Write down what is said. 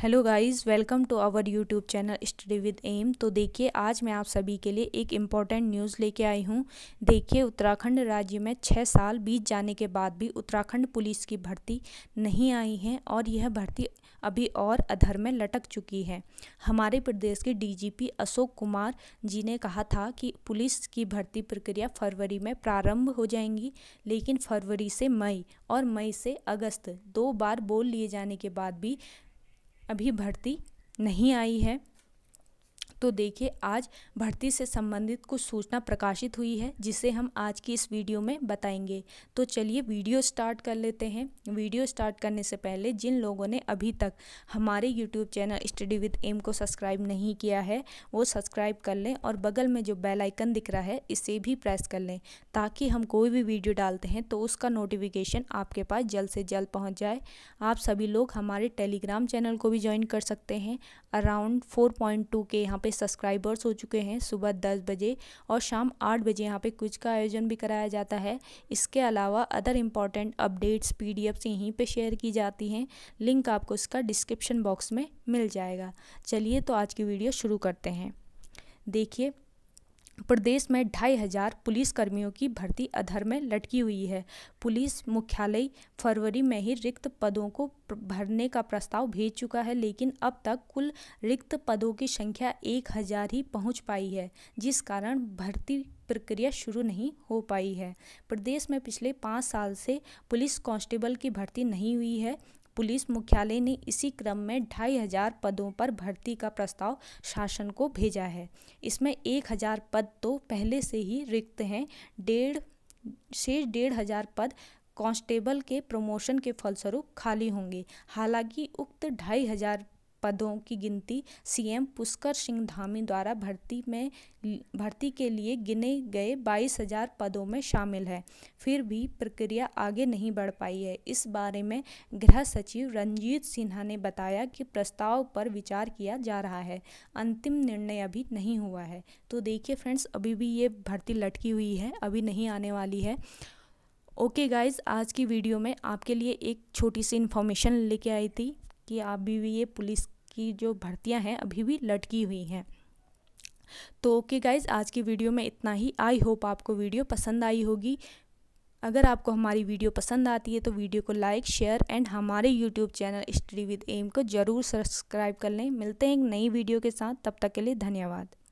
hello guys welcome to our YouTube channel study with M तो देखिए आज मैं आप सभी के लिए एक इम्पॉर्टेंट न्यूज़ लेके आई हूँ देखिए उत्तराखंड राज्य में छः साल बीत जाने के बाद भी उत्तराखंड पुलिस की भर्ती नहीं आई है और यह भर्ती अभी और अधर में लटक चुकी है हमारे प्रदेश के डीजीपी अशोक कुमार जी ने कहा था कि पुलिस की भर्ती प्रक्रिया फरवरी में प्रारंभ हो जाएंगी लेकिन फरवरी से मई और मई से अगस्त दो बार बोल लिए जाने के बाद भी अभी भर्ती नहीं आई है तो देखिए आज भर्ती से संबंधित कुछ सूचना प्रकाशित हुई है जिसे हम आज की इस वीडियो में बताएंगे तो चलिए वीडियो स्टार्ट कर लेते हैं वीडियो स्टार्ट करने से पहले जिन लोगों ने अभी तक हमारे YouTube channel study with M को सब्सक्राइब नहीं किया है वो सब्सक्राइब कर लें और बगल में जो बेल आइकन दिख रहा है इसे भी प्रेस कर लें ताकि हम कोई भी वीडियो डालते हैं तो उसका नोटिफिकेशन आपके पास जल्द से जल्द पहुँच जाए आप सभी लोग हमारे टेलीग्राम चैनल को भी ज्वाइन कर सकते हैं अराउंड 4.2 के यहाँ पे सब्सक्राइबर्स हो चुके हैं सुबह दस बजे और शाम आठ बजे यहाँ पे कुछ का आयोजन भी कराया जाता है इसके अलावा अदर इम्पॉर्टेंट अपडेट्स पी यहीं पे शेयर की जाती हैं लिंक आपको इसका डिस्क्रिप्शन बॉक्स में मिल जाएगा चलिए तो आज की वीडियो शुरू करते हैं देखिए प्रदेश में ढाई हजार पुलिसकर्मियों की भर्ती अधर में लटकी हुई है पुलिस मुख्यालय फरवरी में ही रिक्त पदों को भरने का प्रस्ताव भेज चुका है लेकिन अब तक कुल रिक्त पदों की संख्या एक हजार ही पहुंच पाई है जिस कारण भर्ती प्रक्रिया शुरू नहीं हो पाई है प्रदेश में पिछले पाँच साल से पुलिस कांस्टेबल की भर्ती नहीं हुई है पुलिस मुख्यालय ने इसी क्रम में ढाई हजार पदों पर भर्ती का प्रस्ताव शासन को भेजा है इसमें एक हजार पद तो पहले से ही रिक्त हैं डेढ़ शेष डेढ़ हजार पद कांस्टेबल के प्रमोशन के फलस्वरूप खाली होंगे हालांकि उक्त ढाई हजार पदों की गिनती सीएम पुष्कर सिंह धामी द्वारा भर्ती में भर्ती के लिए गिने गए बाईस हजार पदों में शामिल है फिर भी प्रक्रिया आगे नहीं बढ़ पाई है इस बारे में गृह सचिव रंजीत सिन्हा ने बताया कि प्रस्ताव पर विचार किया जा रहा है अंतिम निर्णय अभी नहीं हुआ है तो देखिए फ्रेंड्स अभी भी ये भर्ती लटकी हुई है अभी नहीं आने वाली है ओके okay गाइज आज की वीडियो में आपके लिए एक छोटी सी इन्फॉर्मेशन लेके आई थी कि आप भी, भी ये पुलिस की जो भर्तियाँ हैं अभी भी लटकी हुई हैं तो ओके गाइज़ आज की वीडियो में इतना ही आई होप आपको वीडियो पसंद आई होगी अगर आपको हमारी वीडियो पसंद आती है तो वीडियो को लाइक शेयर एंड हमारे YouTube channel study with M को ज़रूर सब्सक्राइब कर लें मिलते हैं एक नई वीडियो के साथ तब तक के लिए धन्यवाद